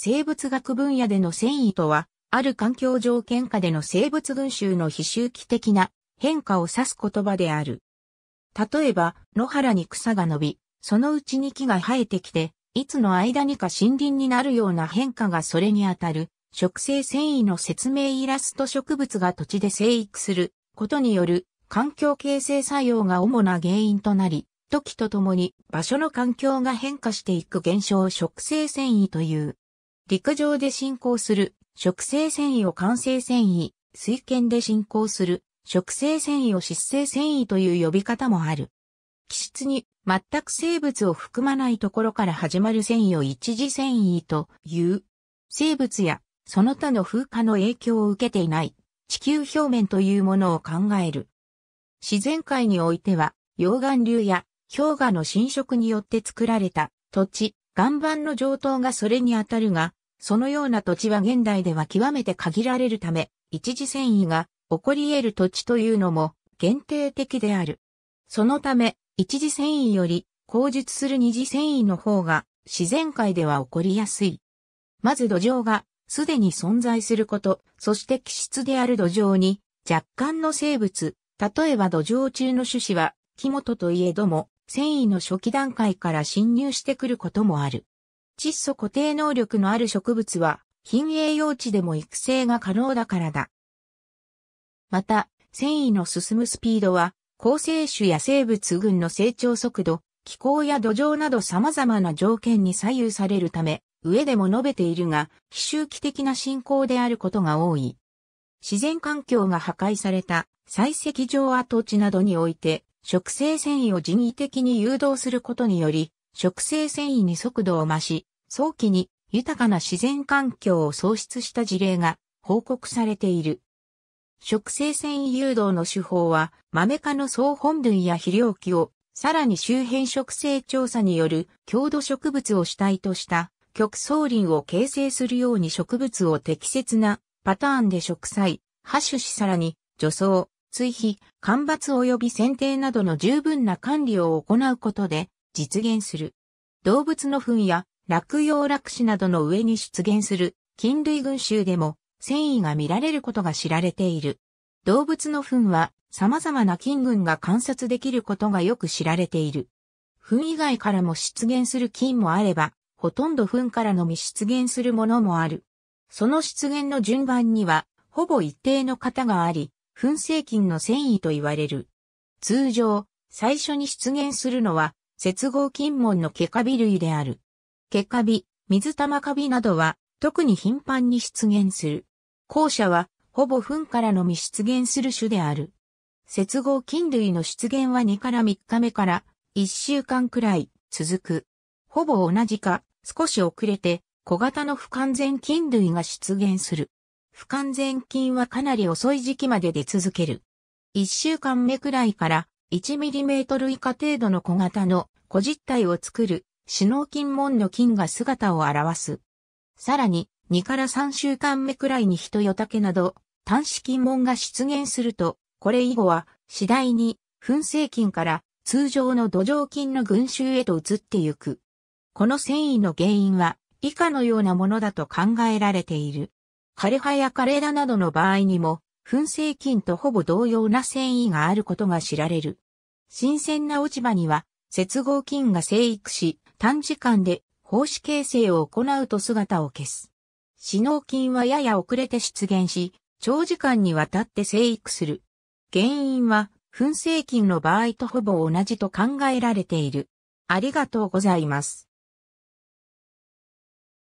生物学分野での遷移とは、ある環境条件下での生物群衆の非周期的な変化を指す言葉である。例えば、野原に草が伸び、そのうちに木が生えてきて、いつの間にか森林になるような変化がそれにあたる、植生繊維の説明イラスト植物が土地で生育することによる環境形成作用が主な原因となり、時とともに場所の環境が変化していく現象を植生繊維という。陸上で進行する植生繊維を完成繊維、水圏で進行する植生繊維を湿性繊維という呼び方もある。気質に全く生物を含まないところから始まる繊維を一次繊維という。生物やその他の風化の影響を受けていない地球表面というものを考える。自然界においては溶岩流や氷河の侵食によって作られた土地、岩盤の上等がそれにあたるが、そのような土地は現代では極めて限られるため、一次遷移が起こり得る土地というのも限定的である。そのため、一次遷移より、口述する二次遷移の方が自然界では起こりやすい。まず土壌がすでに存在すること、そして気質である土壌に若干の生物、例えば土壌中の種子は木本といえども、繊維の初期段階から侵入してくることもある。窒素固定能力のある植物は、品栄養地でも育成が可能だからだ。また、繊維の進むスピードは、構成種や生物群の成長速度、気候や土壌など様々な条件に左右されるため、上でも述べているが、非周期的な進行であることが多い。自然環境が破壊された採石場跡地などにおいて、植生繊維を人為的に誘導することにより、植生繊維に速度を増し、早期に豊かな自然環境を創出した事例が報告されている。植生繊維誘導の手法は、豆科の総本類や肥料器を、さらに周辺植生調査による強度植物を主体とした極層林を形成するように植物を適切なパターンで植栽、発種しさらに除草、追肥、ばつ及び剪定などの十分な管理を行うことで実現する。動物の糞や落葉落死などの上に出現する菌類群衆でも繊維が見られることが知られている。動物の糞は様々な菌群が観察できることがよく知られている。糞以外からも出現する菌もあれば、ほとんど糞からのみ出現するものもある。その出現の順番には、ほぼ一定の型があり、糞性菌の繊維と言われる。通常、最初に出現するのは、接合金門のケカビ類である。ケカビ、水玉カビなどは特に頻繁に出現する。後者はほぼ糞からのみ出現する種である。接合菌類の出現は2から3日目から1週間くらい続く。ほぼ同じか少し遅れて小型の不完全菌類が出現する。不完全菌はかなり遅い時期まで出続ける。1週間目くらいから 1mm 以下程度の小型の小実体を作る、死脳筋門の筋が姿を表す。さらに、2から3週間目くらいに人よたけなど、端子筋門が出現すると、これ以後は、次第に、粉生筋から通常の土壌筋の群衆へと移ってゆく。この繊維の原因は、以下のようなものだと考えられている。枯葉や枯れ枝などの場合にも、粉製菌とほぼ同様な繊維があることが知られる。新鮮な落ち葉には、接合菌が生育し、短時間で胞子形成を行うと姿を消す。死脳菌はやや遅れて出現し、長時間にわたって生育する。原因は、粉製菌の場合とほぼ同じと考えられている。ありがとうございます。